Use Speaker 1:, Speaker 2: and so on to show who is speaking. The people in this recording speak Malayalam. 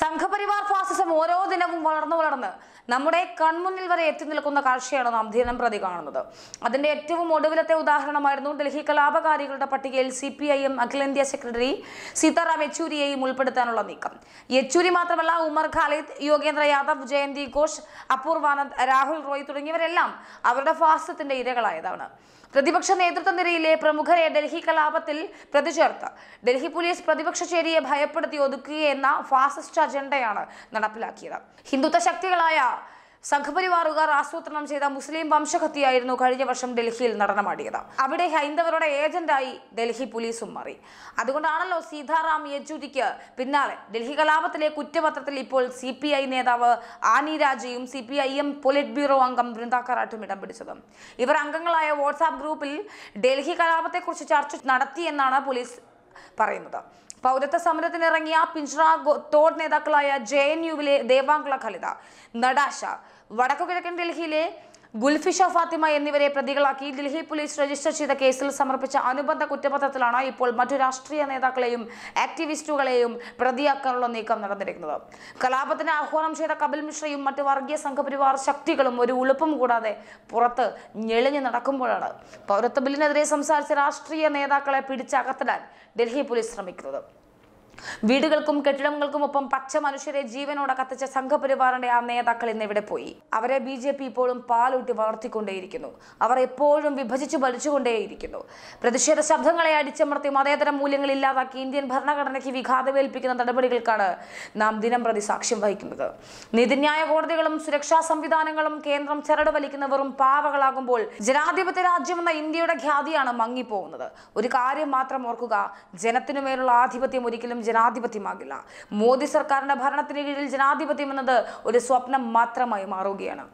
Speaker 1: സംഘപരിവാർ ഫാസിസം ഓരോ ദിനവും വളർന്നു വളർന്ന് നമ്മുടെ കൺമുന്നിൽ വരെ എത്തി നിൽക്കുന്ന കാഴ്ചയാണ് നാം ദിനം പ്രതി കാണുന്നത് അതിന്റെ ഏറ്റവും ഒടുവിലത്തെ ഉദാഹരണമായിരുന്നു ഡൽഹി കലാപകാരികളുടെ പട്ടികയിൽ സി പി ഐ എം അഖിലേന്ത്യാ സെക്രട്ടറി സീതാറാം യെച്ചൂരിയെയും ഉൾപ്പെടുത്താനുള്ള നീക്കം യെച്ചൂരി മാത്രമല്ല ഉമർ ഖാലിദ് യോഗേന്ദ്ര യാദവ് ജയന്തി ഘോഷ് അപൂർവാനന്ദ് രാഹുൽ റോയ് തുടങ്ങിയവരെല്ലാം അവരുടെ ഫാസിസത്തിന്റെ ഇരകളായതാണ് പ്രതിപക്ഷ നേതൃത്വ നിരയിലെ പ്രമുഖരെ ഡൽഹി കലാപത്തിൽ പ്രതിചേർത്ത് ഡൽഹി പോലീസ് പ്രതിപക്ഷ ചേരിയെ ഭയപ്പെടുത്തി ഒതുക്കുകയെന്ന ഫാസിസ്റ്റ് അജണ്ടയാണ് നടപ്പിലാക്കിയത് ഹിന്ദുത്വ ശക്തികളായ സംഘപരിവാറുകാർ ആസൂത്രണം ചെയ്ത മുസ്ലിം വംശഹത്യായിരുന്നു കഴിഞ്ഞ വർഷം ഡൽഹിയിൽ നടനമാടിയത് അവിടെ ഹൈന്ദവരുടെ ഏജന്റായി ഡൽഹി പോലീസും മാറി അതുകൊണ്ടാണല്ലോ സീതാറാം യെച്ചൂരിക്ക് പിന്നാലെ ഡൽഹി കലാപത്തിലെ കുറ്റപത്രത്തിൽ ഇപ്പോൾ സി പി ഐ നേതാവ് ആനി രാജയും C P I M politburo അംഗം ബൃന്ദ ഇടം പിടിച്ചത് ഇവർ അംഗങ്ങളായ വാട്സാപ്പ് ഗ്രൂപ്പിൽ ഡൽഹി കലാപത്തെക്കുറിച്ച് ചർച്ച നടത്തിയെന്നാണ് പോലീസ് പറയുന്നത് പൗരത്വ സമരത്തിനിറങ്ങിയ പിഞ്ചറ തോട് നേതാക്കളായ ജെ എൻ യുവിലെ ദേവാംഗ്ല ഖലിത നടാശ കിഴക്കൻ ഡൽഹിയിലെ ഗുൽഫിഷ ഫാത്തിമ എന്നിവരെ പ്രതികളാക്കി ഡൽഹി പോലീസ് രജിസ്റ്റർ ചെയ്ത കേസിൽ സമർപ്പിച്ച അനുബന്ധ കുറ്റപത്രത്തിലാണ് ഇപ്പോൾ മറ്റു രാഷ്ട്രീയ നേതാക്കളെയും ആക്ടിവിസ്റ്റുകളെയും പ്രതിയാക്കാനുള്ള നീക്കം നടന്നിരിക്കുന്നത് കലാപത്തിന് ആഹ്വാനം ചെയ്ത കപിൽ മിശ്രയും മറ്റു വർഗീയ സംഘപരിവാർ ശക്തികളും ഒരു ഉളുപ്പും കൂടാതെ പുറത്ത് ഞെളിഞ്ഞു നടക്കുമ്പോഴാണ് പൗരത്വ ബില്ലിനെതിരെ സംസാരിച്ച രാഷ്ട്രീയ നേതാക്കളെ പിടിച്ചകത്തിടാൻ ഡൽഹി പോലീസ് ശ്രമിക്കുന്നത് വീടുകൾക്കും കെട്ടിടങ്ങൾക്കും ഒപ്പം പച്ച മനുഷ്യരെ ജീവനോടെ കത്തിച്ച സംഘപരിവാറിന്റെ ആ നേതാക്കൾ ഇന്നിവിടെ പോയി അവരെ ബി ജെ പി ഇപ്പോഴും പാലൂട്ടി വളർത്തിക്കൊണ്ടേയിരിക്കുന്നു അവർ എപ്പോഴും വിഭജിച്ചു വലിച്ചുകൊണ്ടേയിരിക്കുന്നു പ്രതിഷേധ ശബ്ദങ്ങളെ അടിച്ചമർത്തി മതേതര മൂല്യങ്ങൾ ഇല്ലാതാക്കി ഇന്ത്യൻ ഭരണഘടനയ്ക്ക് വിഘാതമേൽപ്പിക്കുന്ന നടപടികൾക്കാണ് നാം ദിനം പ്രതി സാക്ഷ്യം വഹിക്കുന്നത് നീതിന്യായ കോടതികളും സുരക്ഷാ സംവിധാനങ്ങളും കേന്ദ്രം ചരട് വലിക്കുന്നവരും പാവകളാകുമ്പോൾ ജനാധിപത്യ രാജ്യമെന്ന ഇന്ത്യയുടെ ഖ്യാതിയാണ് മങ്ങിപ്പോകുന്നത് ഒരു കാര്യം മാത്രം ഓർക്കുക ജനത്തിനുമേലുള്ള ആധിപത്യം ഒരിക്കലും ജനാധിപത്യമാകില്ല മോദി സർക്കാരിന്റെ ഭരണത്തിന് കീഴിൽ ജനാധിപത്യം എന്നത് ഒരു സ്വപ്നം മാത്രമായി മാറുകയാണ്